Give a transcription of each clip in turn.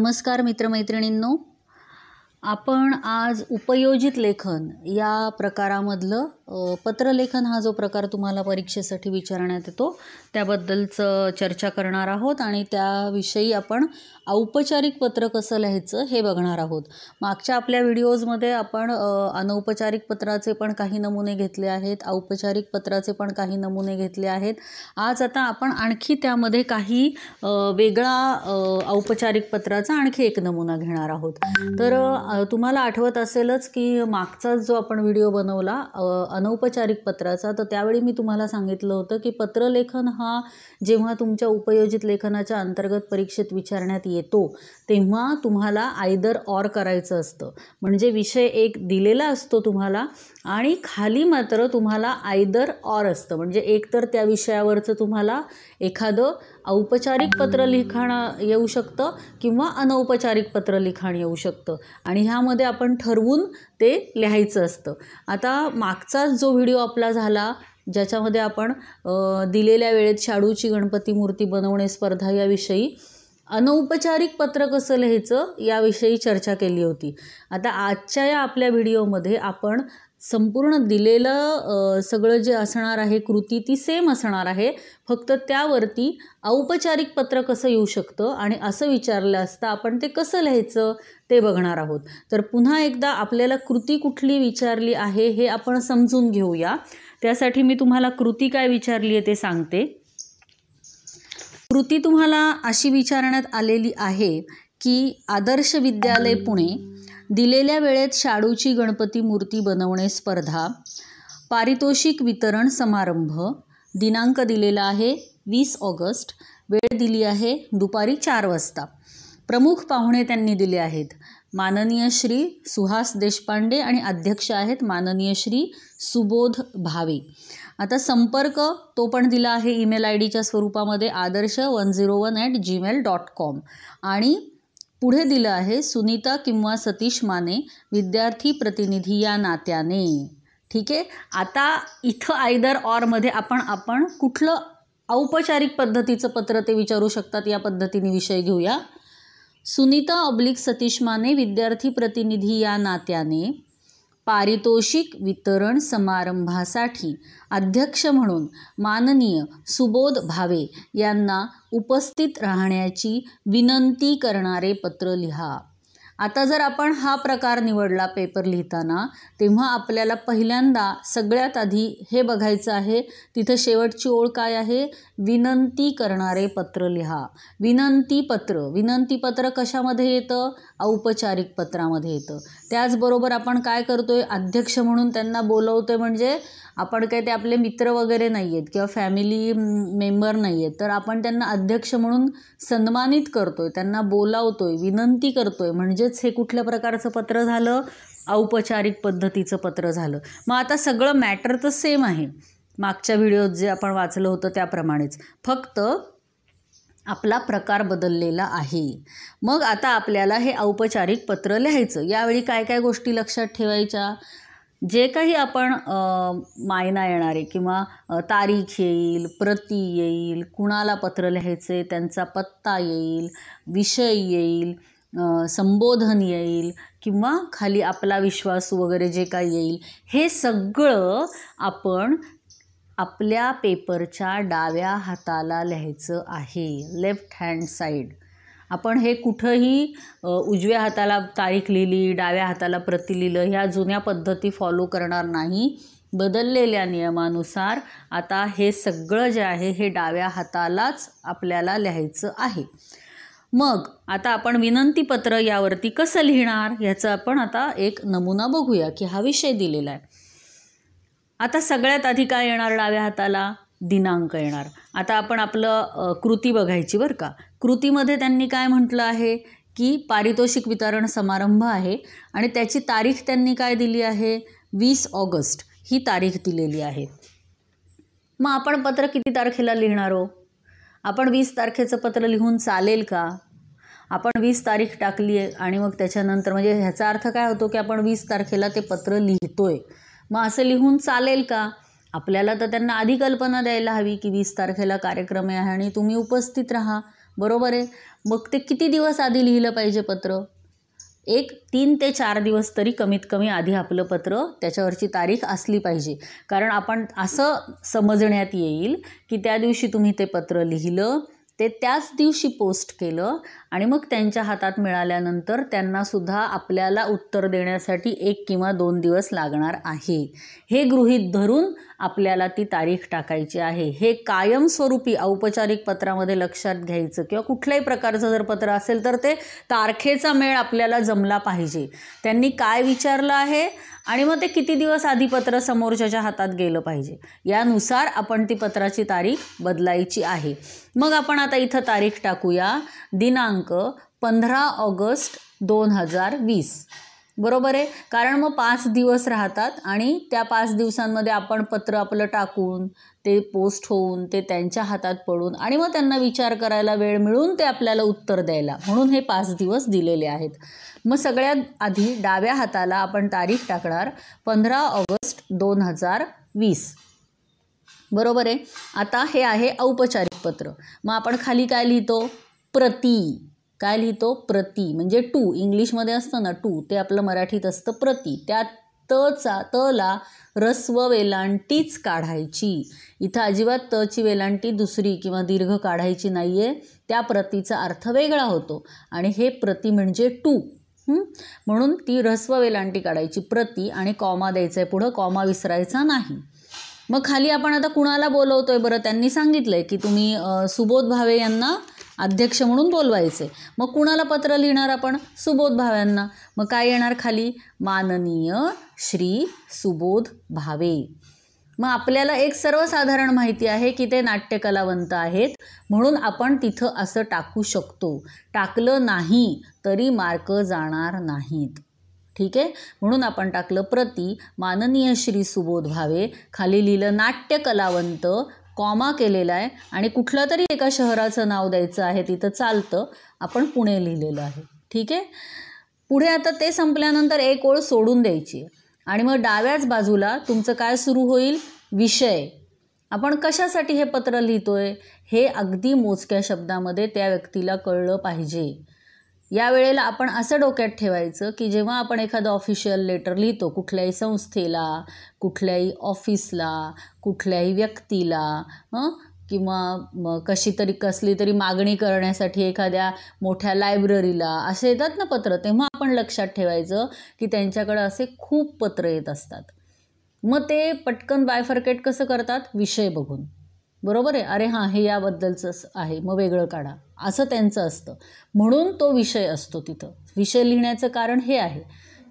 नमस्कार मित्रमैत्रिणींनो आपण आज उपयोजित लेखन या प्रकारामधलं पत्रलेखन हा जो प्रकार तुम्हाला परीक्षेसाठी विचारण्यात येतो त्याबद्दलचं चर्चा करणार आहोत आणि त्याविषयी आपण औपचारिक पत्र कसं लिहायचं हे बघणार आहोत मागच्या आपल्या व्हिडिओजमध्ये आपण अनौपचारिक पत्राचे पण काही नमुने घेतले आहेत औपचारिक पत्राचे पण काही नमुने घेतले आहेत आज आता आपण आणखी त्यामध्ये काही वेगळा औपचारिक पत्राचा आणखी एक नमुना घेणार आहोत तर तुम्हाला आठवत असेलच की मागचाच जो आपण व्हिडिओ बनवला अनौपचारिक पत्राचा तर त्यावेळी मी तुम्हाला सांगितलं होतं की पत्रलेखन हा जेव्हा तुमच्या उपयोजित लेखनाच्या अंतर्गत परीक्षेत विचारण्यात येतो तेव्हा तुम्हाला आयदर ऑर करायचं असतं म्हणजे विषय एक दिलेला असतो तुम्हाला आणि खाली मात्र तुम्हाला आयदर ऑर असतं म्हणजे एकतर त्या विषयावरचं तुम्हाला एखादं औपचारिक पत्र लिखाण येऊ शकतं किंवा अनौपचारिक पत्र लिखाण येऊ शकतं आणि ह्यामध्ये आपण ठरवून ते लिहायचं असतं आता मागचाच जो व्हिडिओ आपला झाला ज्याच्यामध्ये आपण दिलेल्या वेळेत शाडूची गणपती मूर्ती बनवणे स्पर्धा याविषयी अनौपचारिक पत्र कसं लिहायचं याविषयी चर्चा केली होती आता आजच्या या आपल्या व्हिडिओमध्ये आपण संपूर्ण दिलेलं सगळं जे असणार आहे कृती ती सेम असणार आहे फक्त त्यावरती औपचारिक पत्र कसं येऊ शकतं आणि असं विचारलं असता आपण ते कसं लिहायचं ते बघणार आहोत तर पुन्हा एकदा आपल्याला कृती कुठली विचारली आहे हे आपण समजून घेऊया त्यासाठी मी तुम्हाला कृती काय विचारली आहे ते सांगते कृती तुम्हाला अशी विचारण्यात आलेली आहे की आदर्श विद्यालय पुणे दिलेल्या वेळेत शाडूची गणपती मूर्ती बनवणे स्पर्धा पारितोषिक वितरण समारंभ दिनांक दिलेला आहे वीस ऑगस्ट वेळ दिली आहे दुपारी चार वाजता प्रमुख पाहुणे त्यांनी दिले आहेत माननीय श्री सुहास देशपांडे आणि अध्यक्ष आहेत माननीय श्री सुबोध भावे आता संपर्क तो पण दिला आहे ईमेल आय डीच्या स्वरूपामध्ये Adarsh one zero one at Gmail dot com आणि पुढे दिलं आहे सुनीता किंवा सतीश माने विद्यार्थी प्रतिनिधी या नात्याने ठीक आहे आता इथं आयदर ऑरमध्ये आपण आपण कुठलं औपचारिक पद्धतीचं पत्र ते विचारू शकतात या पद्धतीने विषय घेऊया सुनीता अब्लिक सतीश माने विद्यार्थी प्रतिनिधी या नात्याने पारितोषिक वितरण समारंभासाठी अध्यक्ष म्हणून माननीय सुबोध भावे यांना उपस्थित राहण्याची विनंती करणारे पत्र लिहा आता जर आपण हा प्रकार निवडला पेपर लिहिताना तेव्हा आपल्याला पहिल्यांदा सगळ्यात आधी हे बघायचं आहे तिथं शेवटची ओळ काय आहे विनंती करणारे पत्र लिहा विनंती पत्र विनंती पत्र कशामध्ये येतं औपचारिक पत्रामध्ये येतं त्याचबरोबर आपण काय करतो आहे अध्यक्ष म्हणून त्यांना बोलवतो आहे म्हणजे आपण काय ते आपले मित्र वगैरे नाही आहेत किंवा फॅमिली मेंबर नाही आहेत तर आपण त्यांना अध्यक्ष म्हणून सन्मानित करतो आहे त्यांना बोलावतो आहे विनंती करतो आहे म्हणजेच हे कुठल्या प्रकारचं पत्र झालं औपचारिक पद्धतीचं पत्र झालं मग आता सगळं मॅटर तर सेम आहे मागच्या व्हिडिओत जे आपण वाचलं होतं त्याप्रमाणेच फक्त आपला प्रकार बदललेला आहे मग आता आपल्याला हे औपचारिक पत्र लिहायचं यावेळी काय काय गोष्टी लक्षात ठेवायच्या जे काही आपण मायना येणारे किंवा तारीख येईल प्रती येईल कुणाला पत्र लिहायचे त्यांचा पत्ता येईल विषय येईल संबोधन येईल किंवा खाली आपला विश्वास वगैरे जे काही येईल हे सगळं आपण आपल्या पेपरच्या डाव्या हाताला लिहायचं आहे लेफ्ट हँड साईड आपण हे कुठंही उजव्या हाताला तारीख लिहिली डाव्या हाताला प्रति लिहिलं ह्या जुन्या पद्धती फॉलो करणार नाही बदललेल्या नियमानुसार आता हे सगळं जे आहे हे डाव्या हातालाच आपल्याला लिहायचं आहे मग आता आपण विनंतीपत्र यावरती कसं लिहिणार ह्याचं आपण आता एक नमुना बघूया की हा विषय दिलेला आहे आता सगळ्यात आधी काय येणार डाव्या हाताला दिनांक येणार आता आपण आपलं कृती बघायची बरं का कृतीमध्ये त्यांनी काय म्हटलं आहे की पारितोषिक वितरण समारंभ आहे आणि त्याची तारीख त्यांनी काय दिली आहे वीस ऑगस्ट ही तारीख दिलेली आहे मग आपण पत्र किती तारखेला लिहिणार हो आपण वीस तारखेचं पत्र लिहून चालेल का आपण वीस तारीख टाकली आहे आणि मग त्याच्यानंतर म्हणजे ह्याचा अर्थ काय होतो की आपण वीस तारखेला ते पत्र आहे मग असं लिहून चालेल का आपल्याला तर त्यांना आधी कल्पना द्यायला हवी की वीस तारखेला कार्यक्रम आहे आणि तुम्ही उपस्थित राहा बरोबर आहे मग ते किती दिवस आधी लिहिलं पाहिजे पत्र एक तीन ते चार दिवस तरी कमीत कमी आधी आपलं पत्र त्याच्यावरची तारीख असली पाहिजे कारण आपण असं समजण्यात येईल की त्या दिवशी तुम्ही ते पत्र लिहिलं ते त्याच दिवशी पोस्ट केलं आणि मग त्यांच्या हातात मिळाल्यानंतर त्यांनासुद्धा आपल्याला उत्तर देण्यासाठी एक किंवा दोन दिवस लागणार आहे हे गृहीत धरून आपल्याला ती तारीख टाकायची आहे हे कायमस्वरूपी औपचारिक पत्रामध्ये लक्षात घ्यायचं किंवा कुठल्याही प्रकारचं जर पत्र असेल तर ते तारखेचा मेळ आपल्याला जमला पाहिजे त्यांनी काय विचारलं आहे आणि मग ते किती दिवस आधी पत्र समोरच्याच्या हातात गेलं पाहिजे यानुसार आपण ती पत्राची तारीख बदलायची आहे मग आपण आता इथं तारीख टाकूया दिनांक पंधरा ऑगस्ट दोन हजार वीस बरोबर आहे कारण मग पाच दिवस राहतात आणि त्या पाच दिवसांमध्ये आपण पत्र आपलं टाकून ते पोस्ट होऊन ते त्यांच्या हातात पडून आणि मग त्यांना विचार करायला वेळ मिळून ते आपल्याला उत्तर द्यायला म्हणून हे पाच दिवस दिलेले आहेत मग सगळ्यात आधी डाव्या हाताला आपण तारीख टाकणार पंधरा ऑगस्ट दोन हजार वीस बरोबर आहे आता हे आहे औपचारिक पत्र मग आपण खाली काय लिहितो प्रती काय लिहितो प्रति म्हणजे टू इंग्लिशमध्ये असतं ना टू ते आपलं मराठीत असतं प्रति त्या तचा तला रस्व वेलांटीच काढायची इथं अजिबात तची वेलांटी दुसरी किंवा दीर्घ काढायची नाही आहे त्या प्रतीचा अर्थ वेगळा होतो आणि हे प्रती म्हणजे टू म्हणून ती रस्व वेलांटी काढायची प्रती आणि कॉमा द्यायचा आहे पुढं कॉमा विसरायचा नाही मग खाली आपण आता कुणाला बोलवतो आहे बरं त्यांनी सांगितलं आहे की तुम्ही सुबोध भावे यांना अध्यक्ष म्हणून बोलवायचे मग कुणाला पत्र लिहिणार आपण सुबोध भाव्यांना मग काय येणार खाली माननीय श्री सुबोध भावे मग आपल्याला एक सर्वसाधारण माहिती आहे की ते नाट्यकलावंत आहेत म्हणून आपण तिथं असं टाकू शकतो टाकलं नाही तरी मार्क जाणार नाहीत ठीक आहे म्हणून आपण टाकलं प्रति माननीय श्री सुबोध भावे खाली लिहिलं नाट्यकलावंत कॉमा केलेला आहे आणि कुठलं तरी एका शहराचं नाव द्यायचं आहे तिथं चालतं आपण पुणे लिहिलेलं आहे ठीक आहे पुढे आता ते संपल्यानंतर एक ओळ सोडून द्यायची आणि मग डाव्याच बाजूला तुमचं काय सुरू होईल विषय आपण कशासाठी हे पत्र लिहितोय हे अगदी मोजक्या शब्दामध्ये त्या व्यक्तीला कळलं पाहिजे या वेळेला आपण असं डोक्यात ठेवायचं की जेव्हा आपण एखादं ऑफिशियल लेटर लिहितो कुठल्याही संस्थेला कुठल्याही ऑफिसला कुठल्याही व्यक्तीला हं किंवा कशी तरी कसली तरी मागणी करण्यासाठी एखाद्या मोठ्या लायब्ररीला असे येतात ना पत्र तेव्हा आपण लक्षात ठेवायचं की त्यांच्याकडं असे खूप पत्र येत असतात मग ते पटकन बायफर्केट कसं करतात विषय बघून बरोबर आहे अरे हां हे याबद्दलचं आहे मग वेगळं काढा असं त्यांचं असतं म्हणून तो विषय असतो तिथं विषय लिहिण्याचं कारण हे आहे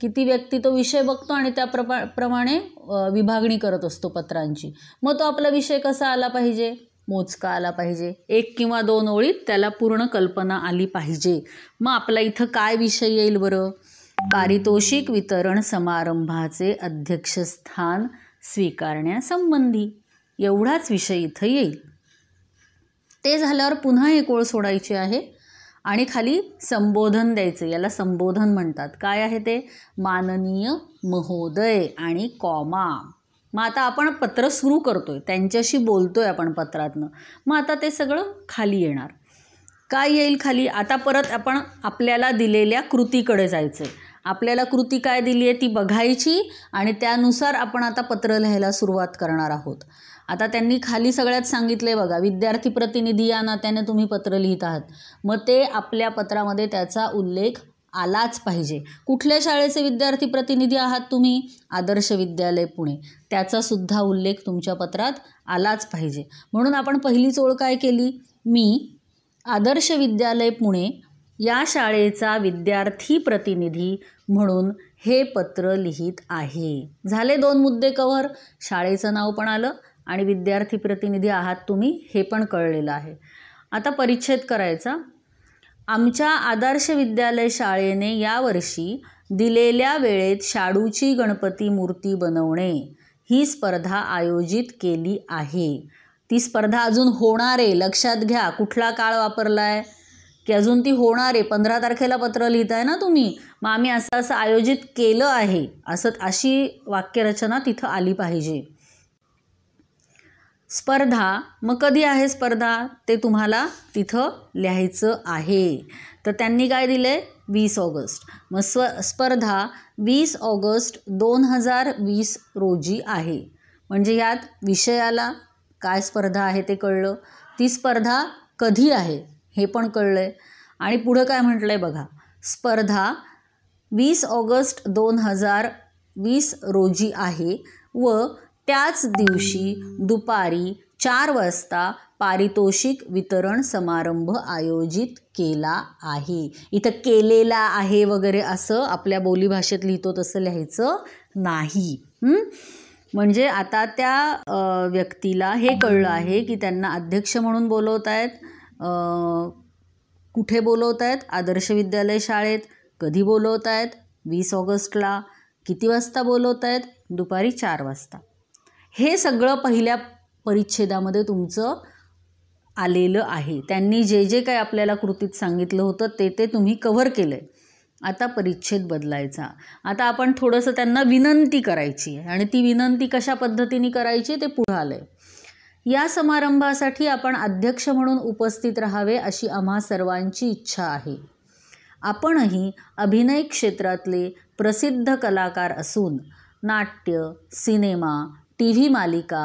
की ती व्यक्ती तो विषय बघतो आणि त्या प्रपा प्रमाणे विभागणी करत असतो पत्रांची मग तो आपला विषय कसा आला पाहिजे मोजका आला पाहिजे एक किंवा दोन ओळीत त्याला पूर्ण कल्पना आली पाहिजे मग आपला इथं काय विषय येईल बरं पारितोषिक वितरण समारंभाचे अध्यक्षस्थान स्वीकारण्यासंबंधी एवढाच विषय इथं येईल ते झाल्यावर पुन्हा एक ओळ सोडायची आहे आणि खाली संबोधन द्यायचं याला संबोधन म्हणतात काय आहे ते माननीय महोदय आणि कॉमा मग आता आपण पत्र सुरू करतोय त्यांच्याशी बोलतोय आपण पत्रातनं मग आता ते सगळं खाली येणार काय येईल खाली आता परत आपण आपल्याला दिलेल्या कृतीकडे जायचंय आपल्याला कृती काय दिली आहे ती बघायची आणि त्यानुसार आपण आता पत्र लिहायला सुरुवात करणार आहोत आता त्यांनी खाली सगळ्यात सांगितले बघा विद्यार्थी प्रतिनिधी या नात्याने तुम्ही पत्र लिहित आहात मग ते आपल्या पत्रामध्ये त्याचा उल्लेख आलाच पाहिजे कुठल्या शाळेचे विद्यार्थी प्रतिनिधी आहात तुम्ही आदर्श विद्यालय पुणे त्याचा सुद्धा उल्लेख तुमच्या पत्रात आलाच पाहिजे म्हणून आपण पहिलीच ओळ काय केली मी आदर्श विद्यालय पुणे या शाळेचा विद्यार्थी प्रतिनिधी म्हणून हे पत्र लिहित आहे झाले दोन मुद्दे कव्हर शाळेचं नाव पण आलं आणि विद्यार्थी प्रतिनिधी आहात तुम्ही हे पण कळलेलं आहे आता परिच्छेद करायचा आमच्या आदर्श विद्यालय शाळेने यावर्षी दिलेल्या वेळेत शाडूची गणपती मूर्ती बनवणे ही स्पर्धा आयोजित केली आहे ती स्पर्धा अजून होणार आहे लक्षात घ्या कुठला काळ वापरला आहे की अजून ती होणार आहे पंधरा तारखेला पत्र लिहित आहे ना तुम्ही मग आम्ही असं असं आयोजित केलं आहे असं अशी वाक्यरचना तिथं आली पाहिजे स्पर्धा मग कधी आहे स्पर्धा ते तुम्हाला तिथं लिहायचं आहे तर त्यांनी काय दिलं आहे वीस ऑगस्ट मग स्व स्पर्धा वीस ऑगस्ट दोन हजार वीस रोजी आहे म्हणजे यात विषयाला काय स्पर्धा आहे ते कळलं ती स्पर्धा कधी आहे हे पण कळलं आहे आणि पुढं काय म्हटलं आहे बघा स्पर्धा वीस ऑगस्ट दोन हजार वीस रोजी आहे व त्याच दिवशी दुपारी चार वाजता पारितोषिक वितरण समारंभ आयोजित केला आहे इथं केलेला आहे वगैरे असं आपल्या बोलीभाषेत लिहितो तसं लिहायचं नाही म्हणजे आता त्या व्यक्तीला हे कळलं आहे की त्यांना अध्यक्ष म्हणून बोलवत आहेत कुठे बोलवत आहेत आदर्श विद्यालय शाळेत कधी बोलवत आहेत वीस ऑगस्टला किती वाजता बोलवत आहेत दुपारी चार वाजता हे सगळं पहिल्या परिच्छेदामध्ये तुमचं आलेलं आहे त्यांनी जे जे काय आपल्याला कृतीत सांगितलं होतं ते ते तुम्ही कव्हर केलं आहे आता परिच्छेद बदलायचा आता आपण थोडंसं त्यांना विनंती करायची आहे आणि ती विनंती कशा पद्धतीने करायची ते पुढं आलं आहे या समारंभासाठी आपण अध्यक्ष म्हणून उपस्थित राहावे अशी आम्हा सर्वांची इच्छा आहे आपणही अभिनय क्षेत्रातले प्रसिद्ध कलाकार असून नाट्य सिनेमा टी व्ही मालिका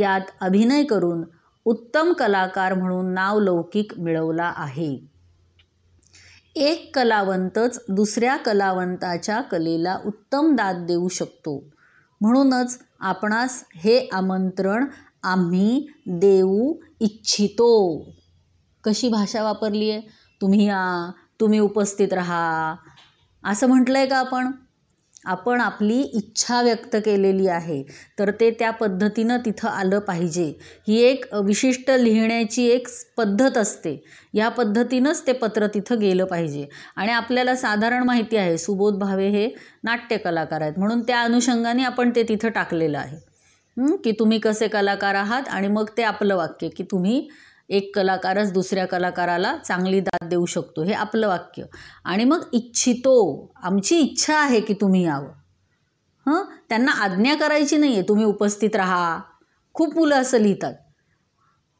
यात अभिनय करून उत्तम कलाकार म्हणून नावलौकिक मिळवला आहे एक कलावंतच दुसऱ्या कलावंताच्या कलेला उत्तम दाद देऊ शकतो म्हणूनच आपणास हे आमंत्रण आम्ही देऊ इच्छितो कशी भाषा वापरली आहे तुम्ही या तुम्ही उपस्थित राहा असं म्हटलं आहे का आपण आपण आपली इच्छा व्यक्त केलेली आहे तर ते त्या पद्धतीनं तिथं आलं पाहिजे ही एक विशिष्ट लिहिण्याची एक पद्धत असते या पद्धतीनंच ते पत्र तिथं गेलं पाहिजे आणि आपल्याला साधारण माहिती आहे सुबोध भावे हे नाट्य कलाकार आहेत म्हणून त्या अनुषंगाने आपण ते तिथं टाकलेलं आहे की तुम्ही कसे कलाकार आहात आणि मग ते आपलं वाक्य की तुम्ही एक कलाकारच दुसऱ्या कलाकाराला चांगली दाद देऊ शकतो हे आपलं वाक्य आणि मग इच्छितो आमची इच्छा आहे की तुम्ही यावं हं त्यांना आज्ञा करायची नाही आहे तुम्ही उपस्थित राहा खूप मुलं असं लिहितात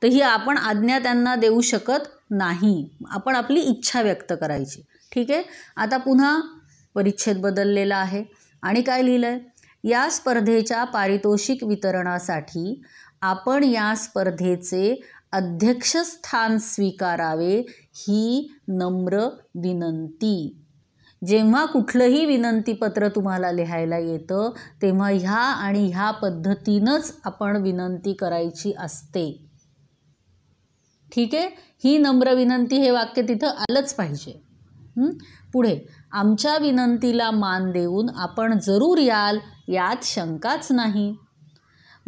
तर ही आपण आज्ञा त्यांना देऊ शकत नाही आपण आपली इच्छा व्यक्त करायची ठीक आहे आता पुन्हा परिच्छेद बदललेला आहे आणि काय लिहिलं आहे या स्पर्धेच्या पारितोषिक वितरणासाठी आपण या स्पर्धेचे अध्यक्षस्थान स्वीकारावे ही नम्र विनंती जेव्हा कुठलंही विनंतीपत्र तुम्हाला लिहायला येतं तेव्हा ह्या आणि ह्या पद्धतीनंच आपण विनंती करायची असते ठीक आहे ही नम्र विनंती हे वाक्य तिथं आलंच पाहिजे पुढे आमच्या विनंतीला मान देऊन आपण जरूर याल यात शंकाच नाही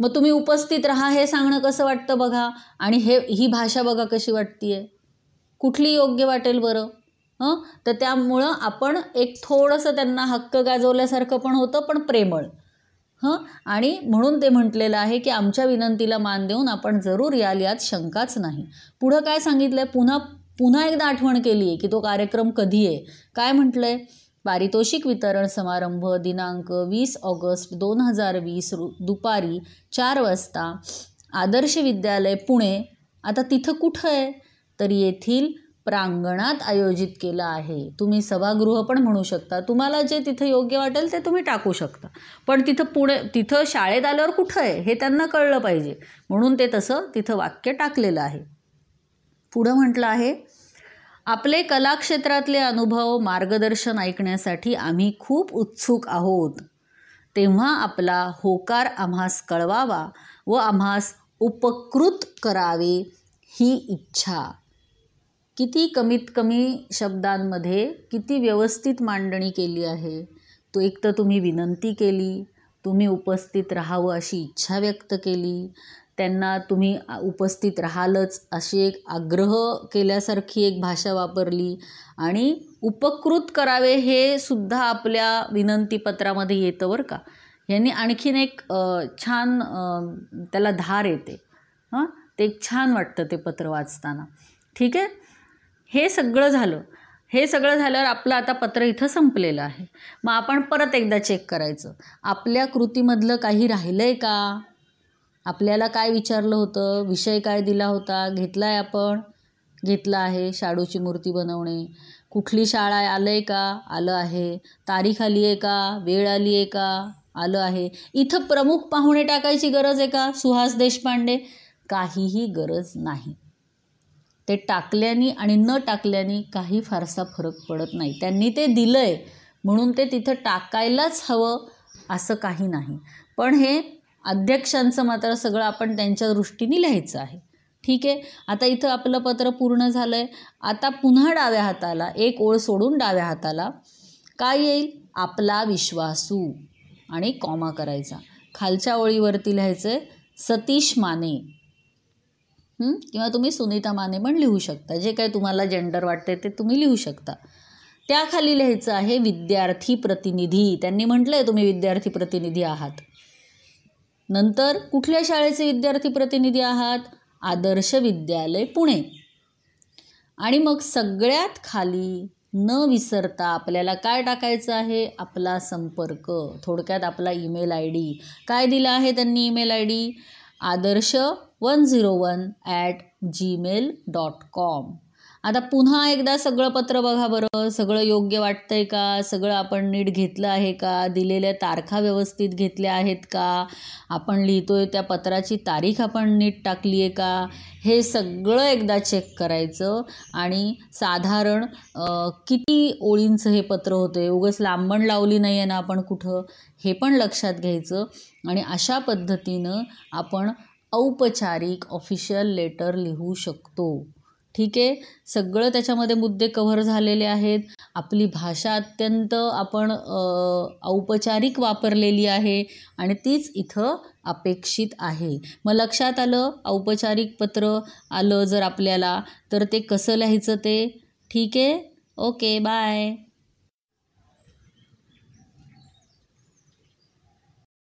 मग तुम्ही उपस्थित राहा हे सांगणं कसं वाटतं बघा आणि हे ही भाषा बघा कशी वाटती आहे कुठली योग्य वाटेल बरं हं तर त्यामुळं आपण एक थोडंसं त्यांना हक्क गाजवल्यासारखं पण होतं पण प्रेमळ हं आणि म्हणून ते म्हटलेलं आहे की आमच्या विनंतीला मान देऊन आपण जरूर याल यात शंकाच नाही पुढं काय सांगितलं आहे पुन्हा पुन्हा एकदा आठवण केली आहे की तो कार्यक्रम कधी आहे काय म्हटलं आहे पारितोषिक वितरण समारंभ दिनांक वीस ऑगस्ट दोन हजार वीस रु दुपारी चार वाजता आदर्श विद्यालय पुणे आता तिथं कुठं आहे तर येथील प्रांगणात आयोजित केलं आहे तुम्ही सभागृह पण म्हणू शकता तुम्हाला जे तिथं योग्य वाटेल ते तुम्ही टाकू शकता पण तिथं पुणे तिथं शाळेत आल्यावर कुठं आहे हे त्यांना कळलं पाहिजे म्हणून ते तसं तिथं वाक्य टाकलेलं आहे पुढं म्हटलं आहे आपले कलाक्षेत्रातले अनुभव मार्गदर्शन ऐकण्यासाठी आम्ही खूप उत्सुक आहोत तेव्हा आपला होकार आम्हास कळवावा व आम्हास उपकृत करावे ही इच्छा किती कमीत कमी शब्दांमध्ये किती व्यवस्थित मांडणी केली आहे तो एक तर तुम्ही विनंती केली तुम्ही उपस्थित राहावं अशी इच्छा व्यक्त केली त्यांना तुम्ही उपस्थित राहालच अशी एक आग्रह केल्यासारखी एक भाषा वापरली आणि उपकृत करावे हे सुद्धा आपल्या विनंतीपत्रामध्ये येतं बरं का यांनी आणखीन एक छान त्याला धार येते हां ते एक छान वाटतं ते पत्र वाचताना ठीक आहे हे सगळं झालं हे सगळं झाल्यावर आपलं आता पत्र इथं संपलेलं आहे मग आपण परत एकदा चेक करायचं आपल्या कृतीमधलं काही राहिलं आहे का आपल्याला काय विचारलं होतं विषय काय दिला होता घेतला आहे आपण घेतला आहे शाडूची मूर्ती बनवणे कुठली शाळा आलं आहे का आलं आहे तारीख आली आहे का वेळ आली आहे का आलं आहे इथं प्रमुख पाहुणे टाकायची गरज आहे का सुहास देशपांडे काहीही गरज नाही ते टाकल्याने आणि न टाकल्याने काही फारसा फरक पडत नाही त्यांनी ते दिलं आहे म्हणून ते तिथं टाकायलाच हवं असं काही नाही पण हे अध्यक्षांचं मात्र सगळं आपण त्यांच्या दृष्टीने लिहायचं आहे ठीक आहे आता इथं आपलं पत्र पूर्ण झालं आहे आता पुन्हा डाव्या हाताला एक ओळ सोडून डाव्या हाताला काय येईल आपला विश्वासू आणि कॉमा करायचा खालच्या ओळीवरती लिहायचं आहे सतीश माने किंवा तुम्ही सुनीता माने पण लिहू शकता जे काय तुम्हाला जेंडर वाटते ते तुम्ही लिहू शकता त्याखाली लिहायचं आहे विद्यार्थी प्रतिनिधी त्यांनी म्हटलं आहे तुम्ही विद्यार्थी प्रतिनिधी आहात नंतर कुठल्या शाळेचे विद्यार्थी प्रतिनिधी आहात आदर्श विद्यालय पुणे आणि मग सगळ्यात खाली न विसरता आपल्याला काय टाकायचं आहे आपला संपर्क थोडक्यात आपला ईमेल आय डी काय दिला आहे त्यांनी email I D Adarsh one zero one at Gmail dot com आता पुन्हा एकदा सगळं पत्र बघा बरं सगळं योग्य वाटतंय का सगळं आपण नीट घेतलं आहे का दिलेल्या तारखा व्यवस्थित घेतल्या आहेत का आपण लिहितोय त्या पत्राची तारीख आपण नीट टाकली आहे का हे सगळं एकदा चेक करायचं आणि साधारण किती ओळींचं हे पत्र आहे उगस लांबण लावली नाही आहे ना आपण कुठं हे पण लक्षात घ्यायचं आणि अशा पद्धतीनं आपण औपचारिक ऑफिशियल लेटर लिहू शकतो ठीक आहे सगळं त्याच्यामध्ये मुद्दे कव्हर झालेले आहेत आपली भाषा अत्यंत आपण औपचारिक वापरलेली आहे आणि तीच इथं अपेक्षित आहे मग लक्षात आलं औपचारिक पत्र आलं जर आपल्याला तर ते कसं लिहायचं ते ठीक आहे ओके बाय